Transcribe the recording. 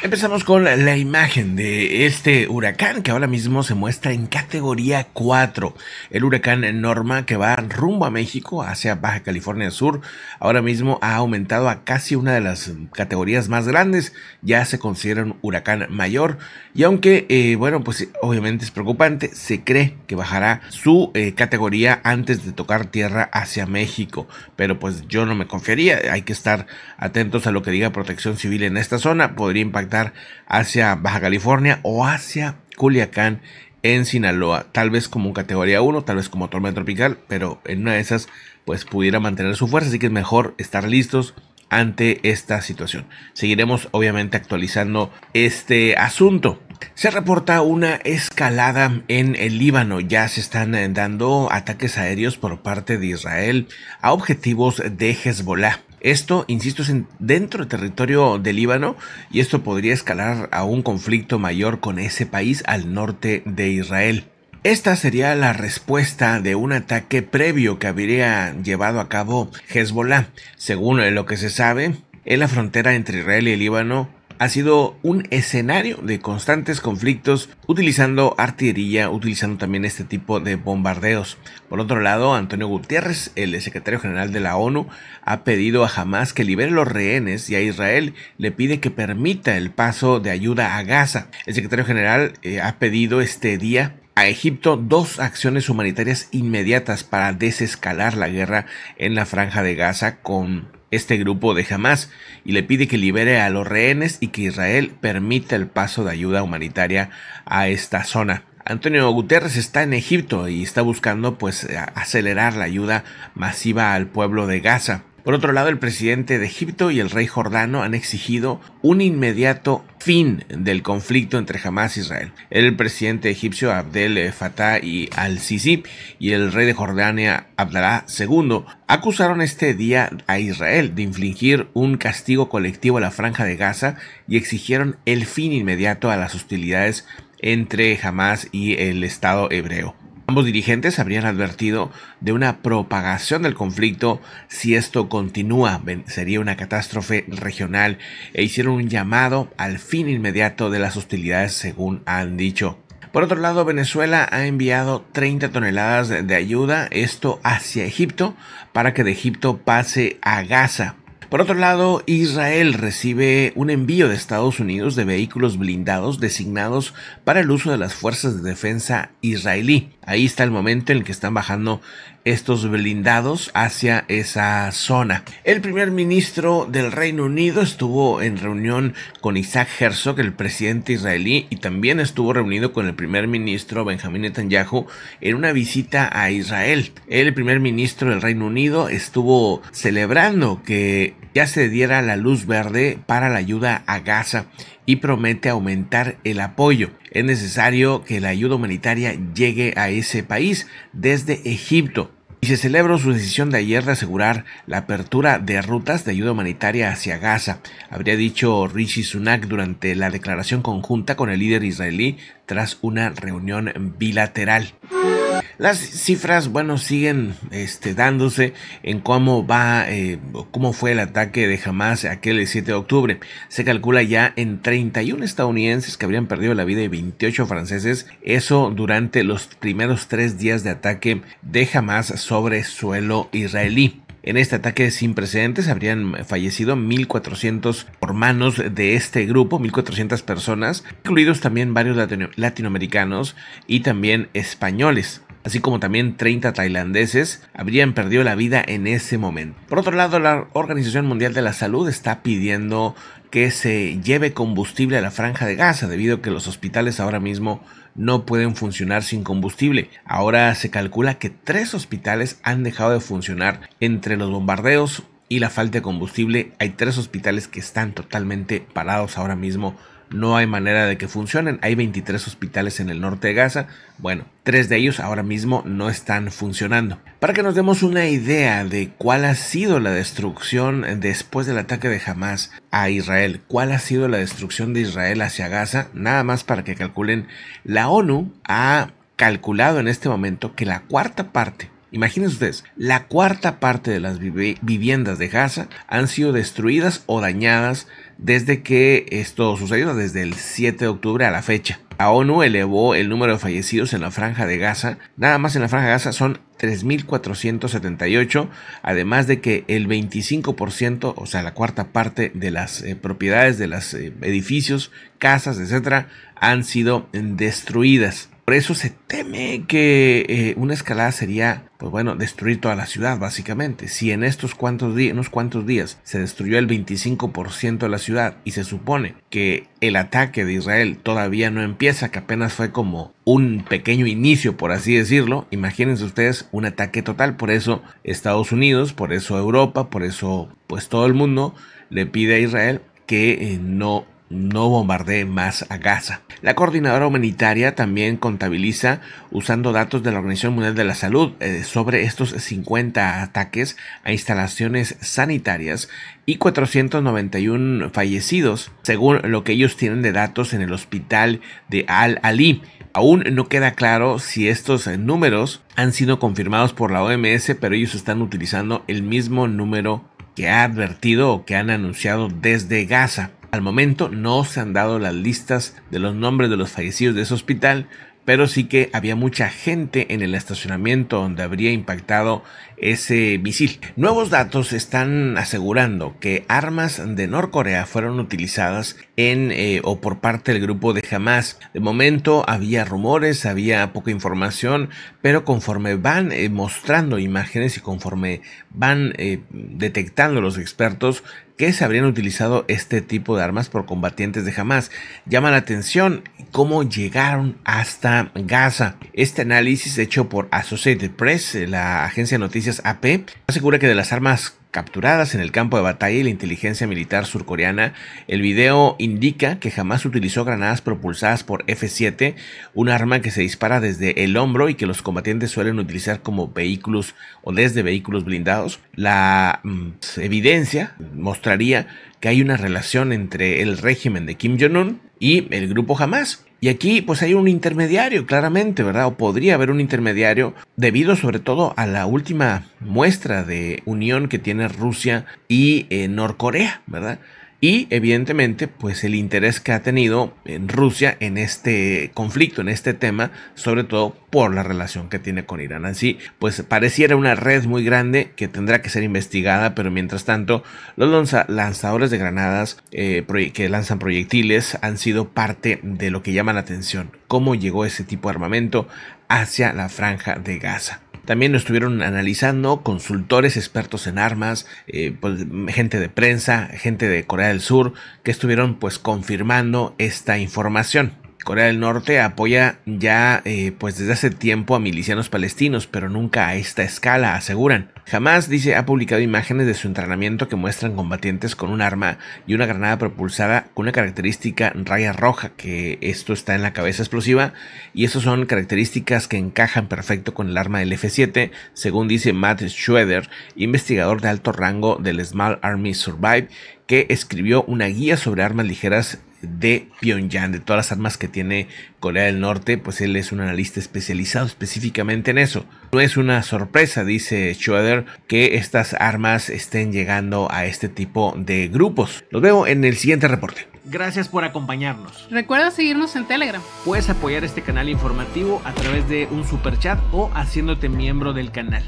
Empezamos con la imagen de este huracán que ahora mismo se muestra en categoría 4. El huracán Norma que va rumbo a México, hacia Baja California Sur, ahora mismo ha aumentado a casi una de las categorías más grandes. Ya se considera un huracán mayor y aunque, eh, bueno, pues obviamente es preocupante, se cree que bajará su eh, categoría antes de tocar tierra hacia México. Pero pues yo no me confiaría, hay que estar atentos a lo que diga Protección Civil en esta zona, podría impactar hacia Baja California o hacia Culiacán en Sinaloa, tal vez como categoría 1, tal vez como tormenta tropical, pero en una de esas pues pudiera mantener su fuerza, así que es mejor estar listos ante esta situación. Seguiremos obviamente actualizando este asunto. Se reporta una escalada en el Líbano. Ya se están eh, dando ataques aéreos por parte de Israel a objetivos de Hezbollah. Esto, insisto, es dentro del territorio del Líbano y esto podría escalar a un conflicto mayor con ese país al norte de Israel. Esta sería la respuesta de un ataque previo que habría llevado a cabo Hezbollah. Según lo que se sabe, en la frontera entre Israel y el Líbano ha sido un escenario de constantes conflictos utilizando artillería, utilizando también este tipo de bombardeos. Por otro lado, Antonio Gutiérrez, el secretario general de la ONU, ha pedido a Hamas que libere los rehenes y a Israel le pide que permita el paso de ayuda a Gaza. El secretario general eh, ha pedido este día a Egipto dos acciones humanitarias inmediatas para desescalar la guerra en la franja de Gaza con este grupo de jamás y le pide que libere a los rehenes y que Israel permita el paso de ayuda humanitaria a esta zona. Antonio Guterres está en Egipto y está buscando pues acelerar la ayuda masiva al pueblo de Gaza. Por otro lado, el presidente de Egipto y el rey jordano han exigido un inmediato fin del conflicto entre Hamas e Israel. El presidente egipcio Abdel eh, Fattah y al-Sisi y el rey de Jordania Abdallah II acusaron este día a Israel de infligir un castigo colectivo a la franja de Gaza y exigieron el fin inmediato a las hostilidades entre Hamas y el Estado hebreo. Ambos dirigentes habrían advertido de una propagación del conflicto si esto continúa, sería una catástrofe regional e hicieron un llamado al fin inmediato de las hostilidades según han dicho. Por otro lado, Venezuela ha enviado 30 toneladas de ayuda, esto hacia Egipto, para que de Egipto pase a Gaza. Por otro lado, Israel recibe un envío de Estados Unidos de vehículos blindados designados para el uso de las fuerzas de defensa israelí. Ahí está el momento en el que están bajando estos blindados hacia esa zona. El primer ministro del Reino Unido estuvo en reunión con Isaac Herzog, el presidente israelí, y también estuvo reunido con el primer ministro Benjamin Netanyahu en una visita a Israel. El primer ministro del Reino Unido estuvo celebrando que ya se diera la luz verde para la ayuda a Gaza y promete aumentar el apoyo. Es necesario que la ayuda humanitaria llegue a ese país desde Egipto. Y se celebró su decisión de ayer de asegurar la apertura de rutas de ayuda humanitaria hacia Gaza, habría dicho Rishi Sunak durante la declaración conjunta con el líder israelí tras una reunión bilateral. Las cifras, bueno, siguen este, dándose en cómo va, eh, cómo fue el ataque de Hamas aquel 7 de octubre. Se calcula ya en 31 estadounidenses que habrían perdido la vida y 28 franceses. Eso durante los primeros tres días de ataque de Hamas sobre suelo israelí. En este ataque sin precedentes habrían fallecido 1.400 por manos de este grupo, 1.400 personas, incluidos también varios latinoamericanos y también españoles así como también 30 tailandeses, habrían perdido la vida en ese momento. Por otro lado, la Organización Mundial de la Salud está pidiendo que se lleve combustible a la franja de Gaza debido a que los hospitales ahora mismo no pueden funcionar sin combustible. Ahora se calcula que tres hospitales han dejado de funcionar entre los bombardeos y la falta de combustible. Hay tres hospitales que están totalmente parados ahora mismo no hay manera de que funcionen. Hay 23 hospitales en el norte de Gaza. Bueno, tres de ellos ahora mismo no están funcionando. Para que nos demos una idea de cuál ha sido la destrucción después del ataque de Hamas a Israel, cuál ha sido la destrucción de Israel hacia Gaza, nada más para que calculen, la ONU ha calculado en este momento que la cuarta parte Imagínense ustedes, la cuarta parte de las viviendas de Gaza han sido destruidas o dañadas desde que esto sucedió, desde el 7 de octubre a la fecha. La ONU elevó el número de fallecidos en la franja de Gaza. Nada más en la franja de Gaza son 3.478, además de que el 25%, o sea, la cuarta parte de las eh, propiedades, de los eh, edificios, casas, etcétera, han sido destruidas. Por eso se teme que eh, una escalada sería, pues bueno, destruir toda la ciudad, básicamente. Si en estos cuantos días, unos cuantos días, se destruyó el 25% de la ciudad y se supone que el ataque de Israel todavía no empieza, que apenas fue como un pequeño inicio, por así decirlo, imagínense ustedes un ataque total. Por eso Estados Unidos, por eso Europa, por eso pues todo el mundo le pide a Israel que eh, no no bombardee más a Gaza. La coordinadora humanitaria también contabiliza, usando datos de la Organización Mundial de la Salud, eh, sobre estos 50 ataques a instalaciones sanitarias y 491 fallecidos, según lo que ellos tienen de datos en el hospital de Al-Ali. Aún no queda claro si estos eh, números han sido confirmados por la OMS, pero ellos están utilizando el mismo número que ha advertido o que han anunciado desde Gaza. Al momento no se han dado las listas de los nombres de los fallecidos de ese hospital, pero sí que había mucha gente en el estacionamiento donde habría impactado ese misil. Nuevos datos están asegurando que armas de Norcorea fueron utilizadas en eh, o por parte del grupo de Hamas. De momento había rumores, había poca información, pero conforme van eh, mostrando imágenes y conforme van eh, detectando los expertos que se habrían utilizado este tipo de armas por combatientes de Hamas. Llama la atención cómo llegaron hasta Gaza. Este análisis hecho por Associated Press, la agencia de noticias a AP asegura que de las armas capturadas en el campo de batalla y la inteligencia militar surcoreana, el video indica que jamás utilizó granadas propulsadas por F-7, un arma que se dispara desde el hombro y que los combatientes suelen utilizar como vehículos o desde vehículos blindados. La mm, evidencia mostraría que hay una relación entre el régimen de Kim Jong-un y el grupo Hamas. Y aquí pues hay un intermediario, claramente, ¿verdad? O podría haber un intermediario debido sobre todo a la última muestra de unión que tiene Rusia y eh, Norcorea, ¿verdad? y evidentemente pues el interés que ha tenido en Rusia en este conflicto, en este tema, sobre todo por la relación que tiene con Irán. Así pues pareciera una red muy grande que tendrá que ser investigada, pero mientras tanto los lanzadores de granadas eh, que lanzan proyectiles han sido parte de lo que llama la atención, cómo llegó ese tipo de armamento hacia la franja de Gaza. También lo estuvieron analizando consultores expertos en armas, eh, pues, gente de prensa, gente de Corea del Sur, que estuvieron pues confirmando esta información. Corea del Norte apoya ya eh, pues desde hace tiempo a milicianos palestinos, pero nunca a esta escala, aseguran. Jamás, dice, ha publicado imágenes de su entrenamiento que muestran combatientes con un arma y una granada propulsada con una característica raya roja, que esto está en la cabeza explosiva, y esas son características que encajan perfecto con el arma del F-7, según dice Matt Schroeder, investigador de alto rango del Small Army Survive, que escribió una guía sobre armas ligeras de Pyongyang, de todas las armas que tiene Corea del Norte, pues él es un analista especializado específicamente en eso. No es una sorpresa, dice Schroeder, que estas armas estén llegando a este tipo de grupos. Los veo en el siguiente reporte. Gracias por acompañarnos. Recuerda seguirnos en Telegram. Puedes apoyar este canal informativo a través de un super chat o haciéndote miembro del canal.